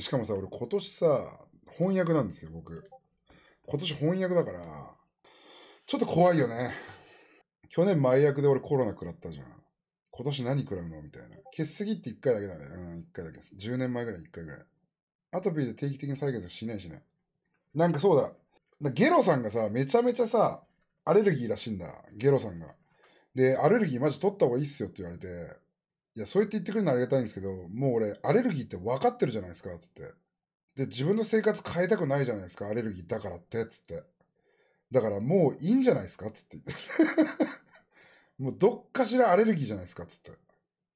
しかもさ、俺今年さ、翻訳なんですよ、僕。今年翻訳だから、ちょっと怖いよね。去年前役で俺コロナ食らったじゃん。今年何食らうのみたいな。欠席って1回だけだね。うん、1回だけです。10年前ぐらい1回ぐらい。アトピーで定期的に再現しないしね。なんかそうだ。だゲロさんがさ、めちゃめちゃさ、アレルギーらしいんだ。ゲロさんが。で、アレルギーマジ取った方がいいっすよって言われて、いや、そう言って言ってくるのはありがたいんですけど、もう俺、アレルギーって分かってるじゃないですか、つって。で、自分の生活変えたくないじゃないですか、アレルギーだからって、つって。だからもういいんじゃないですか、つって。もうどっかしらアレルギーじゃないですか、つって。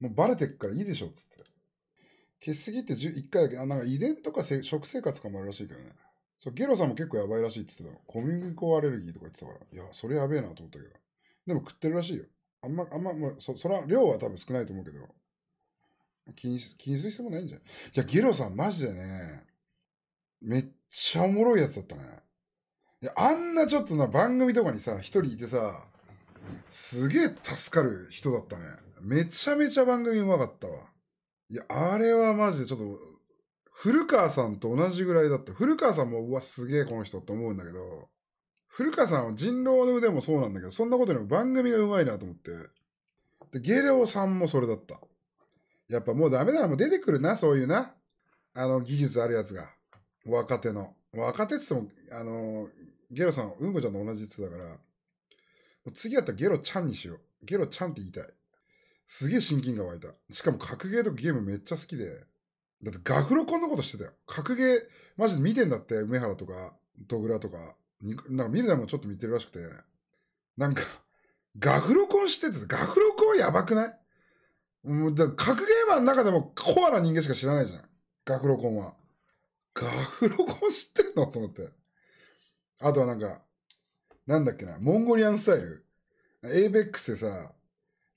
もうバレてっからいいでしょ、つって。しすぎって1回だけ、あ、なんか遺伝とか食生活かもあるらしいけどね。そう、ゲロさんも結構やばいらしいって言ってたの。小麦粉アレルギーとか言ってたから。いや、それやべえなと思ったけど。でも食ってるらしいよ。あんま、あんま、まあ、そ、そは量は多分少ないと思うけど、気に、気にする必要もないんじゃないいや、ギロさんマジでね、めっちゃおもろいやつだったね。いや、あんなちょっとな、番組とかにさ、一人いてさ、すげえ助かる人だったね。めちゃめちゃ番組うまかったわ。いや、あれはマジでちょっと、古川さんと同じぐらいだった。古川さんも、うわ、すげえこの人って思うんだけど、古川さんは人狼の腕もそうなんだけど、そんなことよりも番組がうまいなと思って。で、ゲレオさんもそれだった。やっぱもうダメならもう出てくるな、そういうな。あの、技術あるやつが。若手の。若手って言っても、あの、ゲロさん、うんこちゃんと同じって言ってたから、次やったらゲロちゃんにしよう。ゲロちゃんって言いたい。すげえ親近感湧いた。しかも格ゲーとかゲームめっちゃ好きで。だって学フロんなことしてたよ。格ゲー、マジで見てんだって、梅原とか、ドグラとか。なんか見るでもちょっと見てるらしくて、なんか、ガフロコンしてて、ガフロコンはやばくないもうだ格ゲーマーの中でもコアな人間しか知らないじゃん。ガフロコンは。ガフロコン知ってんのと思って。あとはなんか、なんだっけな、モンゴリアンスタイル。エイベックスでさ、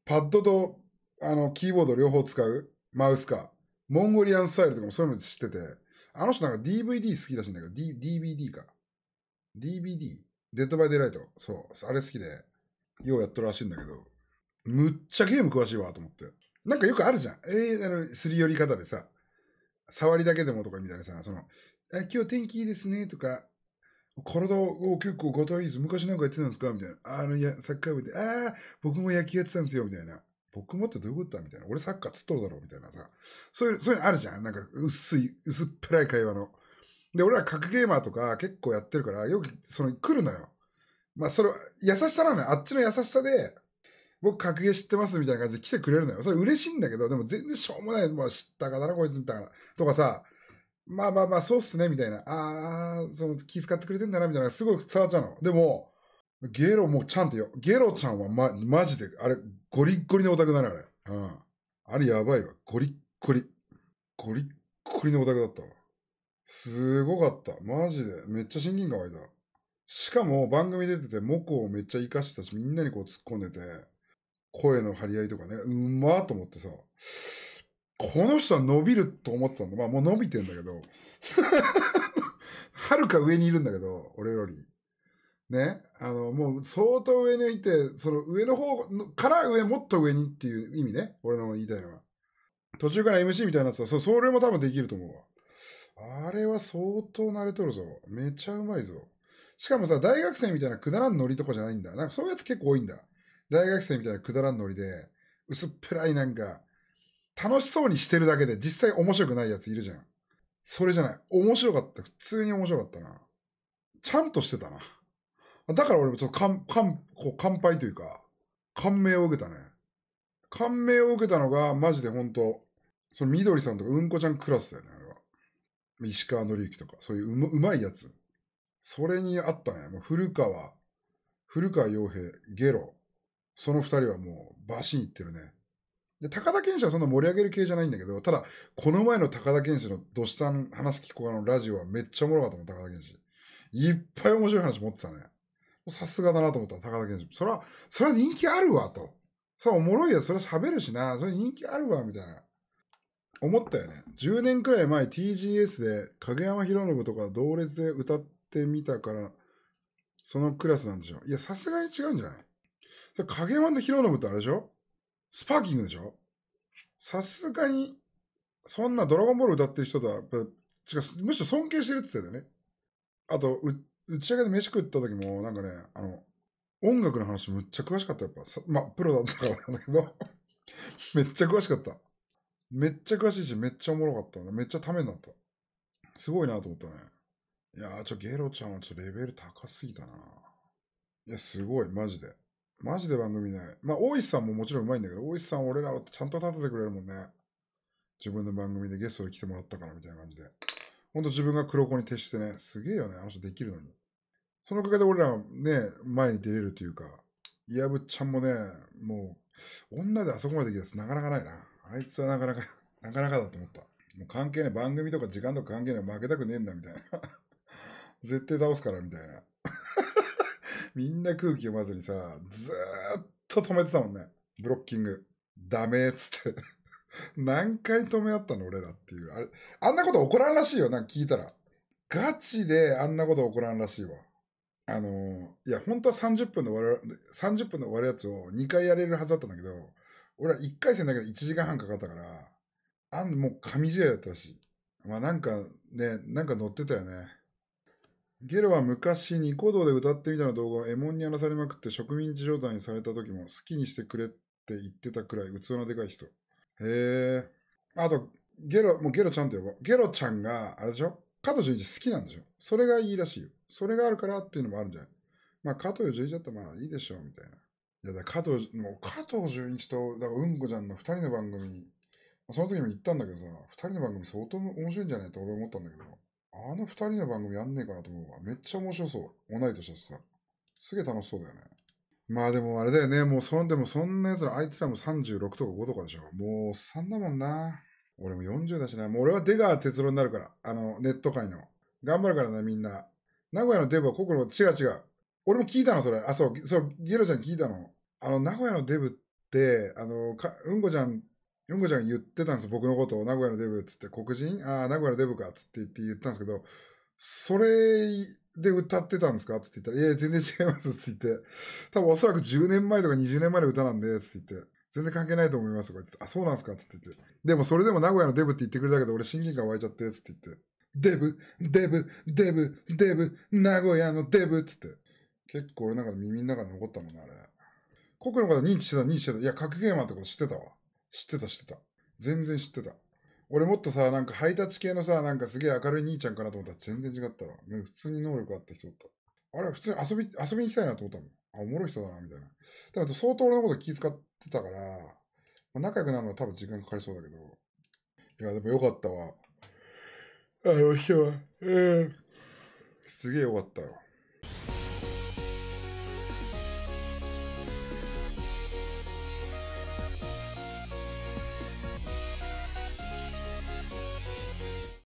パッドと、あの、キーボード両方使うマウスか。モンゴリアンスタイルとかもそういうの知ってて、あの人なんか DVD 好きらしいんだけど、D、DVD か。DVD、デッドバイデイライト。そう、あれ好きで、ようやっとるらしいんだけど、むっちゃゲーム詳しいわと思って。なんかよくあるじゃん。えー、あの、すり寄り方でさ、触りだけでもとかみたいなさ、その、え今日天気いいですねとか、体を結構ごタいいです。昔なんかやってたんですかみたいな。あのや、サッカー部で、ああ、僕も野球やってたんですよ、みたいな。僕もってどういうことだみたいな。俺サッカーつっとるだろうみたいなさ。そういう、そういうのあるじゃん。なんか薄い、薄っぺらい会話の。で、俺ら格ゲーマーとか結構やってるから、よくその来るのよ。まあ、それ、優しさなのよ。あっちの優しさで、僕格ゲー知ってますみたいな感じで来てくれるのよ。それ嬉しいんだけど、でも全然しょうもない。まあ、知ったかだな、こいつみたいな。とかさ、まあまあまあ、そうっすね、みたいな。ああ、その気遣ってくれてんだな、みたいな。すごい伝わっちゃうの。でも、ゲロもちゃんとよ。ゲロちゃんはま、マジで、あれ、ゴリッゴリのオタクだね、あれ。うん。あれやばいわ。ゴリッゴリ。ゴリッゴリのオタクだったわ。すごかった。マジで。めっちゃ親近感湧いた。しかも番組出てて、モコをめっちゃ活かしてたし、みんなにこう突っ込んでて、声の張り合いとかね、うまーと思ってさ、この人は伸びると思ってたんだ。まあもう伸びてんだけど、はるか上にいるんだけど、俺より。ね。あの、もう相当上にいて、その上の方から上、もっと上にっていう意味ね。俺の言いたいのは。途中から MC みたいなてたは、それも多分できると思うわ。あれは相当慣れとるぞ。めちゃうまいぞ。しかもさ、大学生みたいなくだらんノリとかじゃないんだ。なんかそういうやつ結構多いんだ。大学生みたいなくだらんノリで、薄っぺらいなんか、楽しそうにしてるだけで実際面白くないやついるじゃん。それじゃない。面白かった。普通に面白かったな。ちゃんとしてたな。だから俺もちょっとかん、かん、こう、乾杯というか、感銘を受けたね。感銘を受けたのが、マジで本当その緑さんとかうんこちゃんクラスだよね、石川紀之とか、そういううまいやつ。それにあったね。もう古川、古川洋平、ゲロ。その二人はもうバシン行ってるね。で、高田健士はそんな盛り上げる系じゃないんだけど、ただ、この前の高田健士のどしたん話聞こえのラジオはめっちゃおもろかったもん、高田健士。いっぱい面白い話持ってたね。さすがだなと思った、高田健士。それは、それは人気あるわ、と。さ、おもろいやつ、それは喋るしな、それ人気あるわ、みたいな。思ったよね。10年くらい前 TGS で影山博信とか同列で歌ってみたから、そのクラスなんでしょ。いや、さすがに違うんじゃないそれ影山と博信ってあれでしょスパーキングでしょさすがに、そんなドラゴンボール歌ってる人とは、やっぱ違う、むしろ尊敬してるって言ってたよね。あと、打ち上げで飯食った時も、なんかね、あの、音楽の話むっちゃ詳しかった、やっぱ。まあ、プロだったからなんだけど めっちゃ詳しかった。めっちゃ詳しいし、めっちゃおもろかっためっちゃためになった。すごいなと思ったね。いやー、ちょ、ゲロちゃんはちょ、っとレベル高すぎたな。いや、すごい、マジで。マジで番組ね。まあ、大石さんももちろんうまいんだけど、大石さん俺らをちゃんと立ててくれるもんね。自分の番組でゲストで来てもらったからみたいな感じで。ほんと自分が黒子に徹してね、すげえよね、あの人できるのに。そのおかげで俺らはね、前に出れるというか、いやぶっちゃんもね、もう、女であそこまでできるやつなかなかないな。あいつはなかなか、なかなかだと思った。もう関係ない。番組とか時間とか関係ない。負けたくねえんだ、みたいな。絶対倒すから、みたいな。みんな空気読まずにさ、ずーっと止めてたもんね。ブロッキング。ダメっつって。何回止め合ったの俺らっていう。あれ、あんなこと起こらんらしいよ。なんか聞いたら。ガチであんなこと起こらんらしいわ。あのー、いや、本当は30分の終わる、30分の終わるやつを2回やれるはずだったんだけど、俺は1回戦だけで1時間半かかったから、あんもう紙試合だったしまあなんかね、なんか乗ってたよね。ゲロは昔ニコ動で歌ってみたの動画をエモンに荒らされまくって植民地状態にされた時も好きにしてくれって言ってたくらい器のでかい人。へえ。あと、ゲロ、もうゲロちゃんと呼ぼう。ゲロちゃんが、あれでしょ加藤純一好きなんでしょそれがいいらしいよ。それがあるからっていうのもあるんじゃないまあ加藤純一だったらまあいいでしょうみたいな。いやだ加藤、もう加藤純一と、だからうんこちゃんの2人の番組、その時も言ったんだけどさ、2人の番組相当面白いんじゃないと俺思ったんだけど、あの2人の番組やんねえかなと思うわ。めっちゃ面白そう。同い年だしさ。すげえ楽しそうだよね。まあでもあれだよね。もうそんでもそんな奴ら、あいつらも36とか5とかでしょ。もうおっさんだもんな。俺も40だしな。もう俺は出川哲郎になるから。あの、ネット界の。頑張るからね、みんな。名古屋のデブは心、違う違う。俺も聞いたの、それ。あ、そう、そう、ゲロちゃん聞いたの。あの、名古屋のデブって、あの、かうんこちゃん、うんこちゃんが言ってたんですよ、僕のことを。名古屋のデブっつって、黒人ああ、名古屋のデブかっつって言って言ったんですけど、それで歌ってたんですかって言ったら、いや、全然違いますって言って、多分おそらく10年前とか20年前の歌なんで、って言って、全然関係ないと思いますとか言って、あ、そうなんですかって言って。でもそれでも名古屋のデブって言ってくれたけど、俺親近感湧いちゃって、って言って。デブ、デブ、デブ、デブ、名古屋のデブっつって。結構俺なんか耳の中に残ったもんな、あれ。国の方認知してた、認知してた。いや、格ゲーマーってこと知ってたわ。知ってた、知ってた。全然知ってた。俺もっとさ、なんか配達系のさ、なんかすげえ明るい兄ちゃんかなと思ったら全然違ったわ。ね、普通に能力あった人だった。あれは普通に遊び、遊びに行きたいなと思ったもん。あ、おもろい人だな、みたいな。だから相当俺のこと気遣ってたから、まあ、仲良くなるのは多分時間かかりそうだけど。いや、でもよかったわ。あの人は。うん。すげえよかったよ。